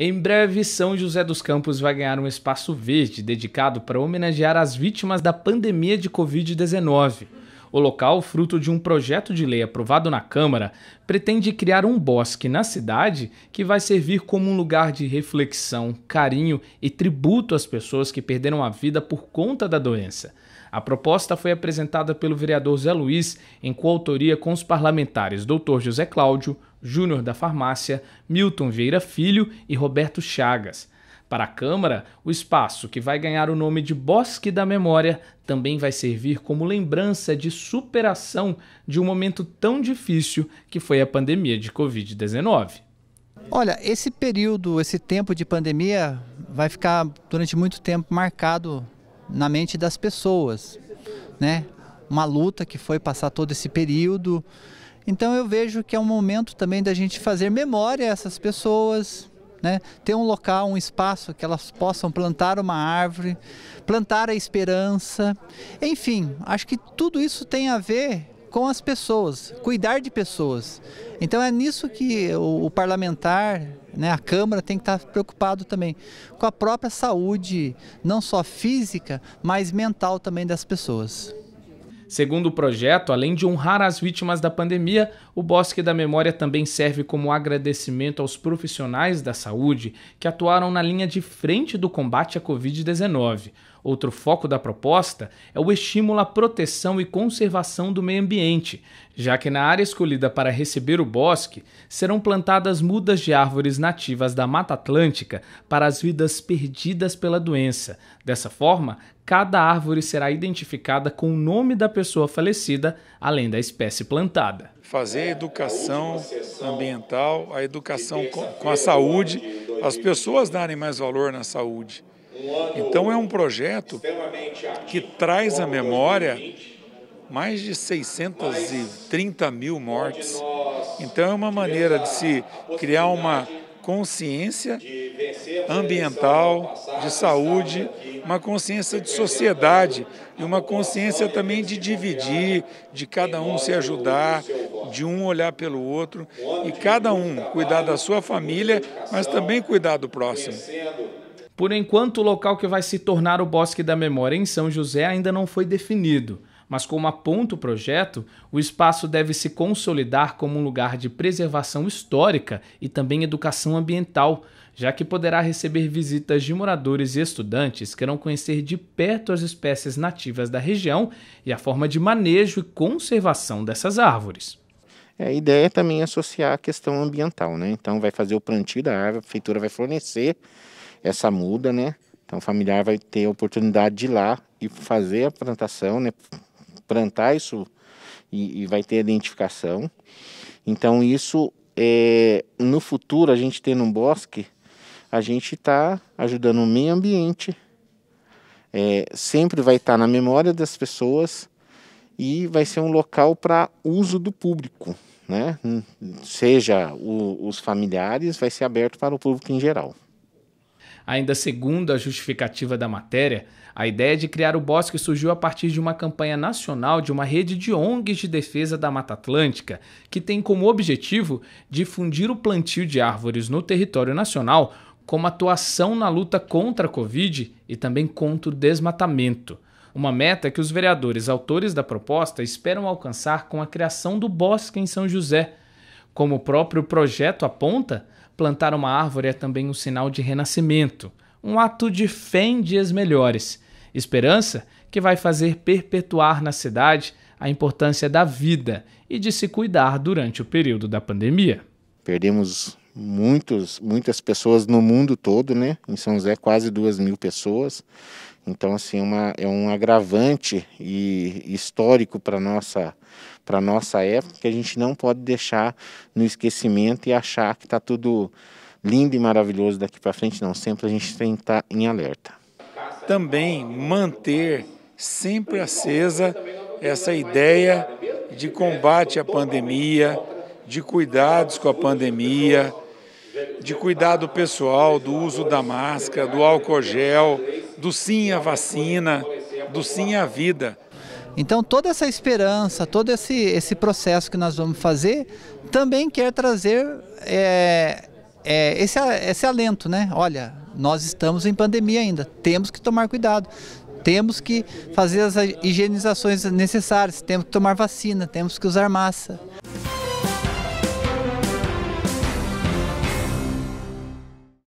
Em breve, São José dos Campos vai ganhar um espaço verde dedicado para homenagear as vítimas da pandemia de Covid-19. O local, fruto de um projeto de lei aprovado na Câmara, pretende criar um bosque na cidade que vai servir como um lugar de reflexão, carinho e tributo às pessoas que perderam a vida por conta da doença. A proposta foi apresentada pelo vereador Zé Luiz em coautoria com os parlamentares Dr. José Cláudio, Júnior da Farmácia, Milton Vieira Filho e Roberto Chagas. Para a Câmara, o espaço, que vai ganhar o nome de Bosque da Memória, também vai servir como lembrança de superação de um momento tão difícil que foi a pandemia de Covid-19. Olha, esse período, esse tempo de pandemia vai ficar durante muito tempo marcado na mente das pessoas, né? Uma luta que foi passar todo esse período. Então eu vejo que é um momento também da gente fazer memória a essas pessoas, né? ter um local, um espaço que elas possam plantar uma árvore, plantar a esperança. Enfim, acho que tudo isso tem a ver com as pessoas, cuidar de pessoas. Então é nisso que o, o parlamentar, né, a Câmara tem que estar preocupado também, com a própria saúde, não só física, mas mental também das pessoas. Segundo o projeto, além de honrar as vítimas da pandemia, o Bosque da Memória também serve como agradecimento aos profissionais da saúde que atuaram na linha de frente do combate à Covid-19. Outro foco da proposta é o estímulo à proteção e conservação do meio ambiente, já que na área escolhida para receber o bosque serão plantadas mudas de árvores nativas da Mata Atlântica para as vidas perdidas pela doença. Dessa forma, cada árvore será identificada com o nome da pessoa falecida, além da espécie plantada. Fazer a educação ambiental, a educação com a saúde, as pessoas darem mais valor na saúde. Então é um projeto que traz à memória mais de 630 mil mortes. Então é uma maneira de se criar uma consciência ambiental, de saúde, uma consciência de sociedade e uma consciência também de dividir, de cada um se ajudar, de um olhar pelo outro e cada um cuidar da sua família, mas também cuidar do próximo. Por enquanto, o local que vai se tornar o Bosque da Memória em São José ainda não foi definido, mas como aponta o projeto, o espaço deve se consolidar como um lugar de preservação histórica e também educação ambiental, já que poderá receber visitas de moradores e estudantes que irão conhecer de perto as espécies nativas da região e a forma de manejo e conservação dessas árvores. É, a ideia é também associar a questão ambiental, né? Então vai fazer o plantio da árvore, a prefeitura vai fornecer essa muda, né? Então o familiar vai ter a oportunidade de ir lá e fazer a plantação, né? Plantar isso e, e vai ter a identificação. Então isso é, no futuro a gente tendo um bosque, a gente está ajudando o meio ambiente. É, sempre vai estar tá na memória das pessoas e vai ser um local para uso do público, né? Hum, seja o, os familiares, vai ser aberto para o público em geral. Ainda segundo a justificativa da matéria, a ideia de criar o bosque surgiu a partir de uma campanha nacional de uma rede de ONGs de defesa da Mata Atlântica, que tem como objetivo difundir o plantio de árvores no território nacional como atuação na luta contra a Covid e também contra o desmatamento uma meta que os vereadores autores da proposta esperam alcançar com a criação do Bosque em São José, como o próprio projeto aponta, plantar uma árvore é também um sinal de renascimento, um ato de fé em dias melhores, esperança que vai fazer perpetuar na cidade a importância da vida e de se cuidar durante o período da pandemia. Perdemos muitos, muitas pessoas no mundo todo, né? Em São José, quase duas mil pessoas. Então, assim, uma, é um agravante e histórico para nossa para nossa época que a gente não pode deixar no esquecimento e achar que está tudo lindo e maravilhoso daqui para frente, não. Sempre a gente tem que estar tá em alerta. Também manter sempre acesa essa ideia de combate à pandemia, de cuidados com a pandemia de cuidado pessoal, do uso da máscara, do álcool gel, do sim à vacina, do sim à vida. Então toda essa esperança, todo esse, esse processo que nós vamos fazer, também quer trazer é, é, esse, esse alento, né? Olha, nós estamos em pandemia ainda, temos que tomar cuidado, temos que fazer as higienizações necessárias, temos que tomar vacina, temos que usar massa.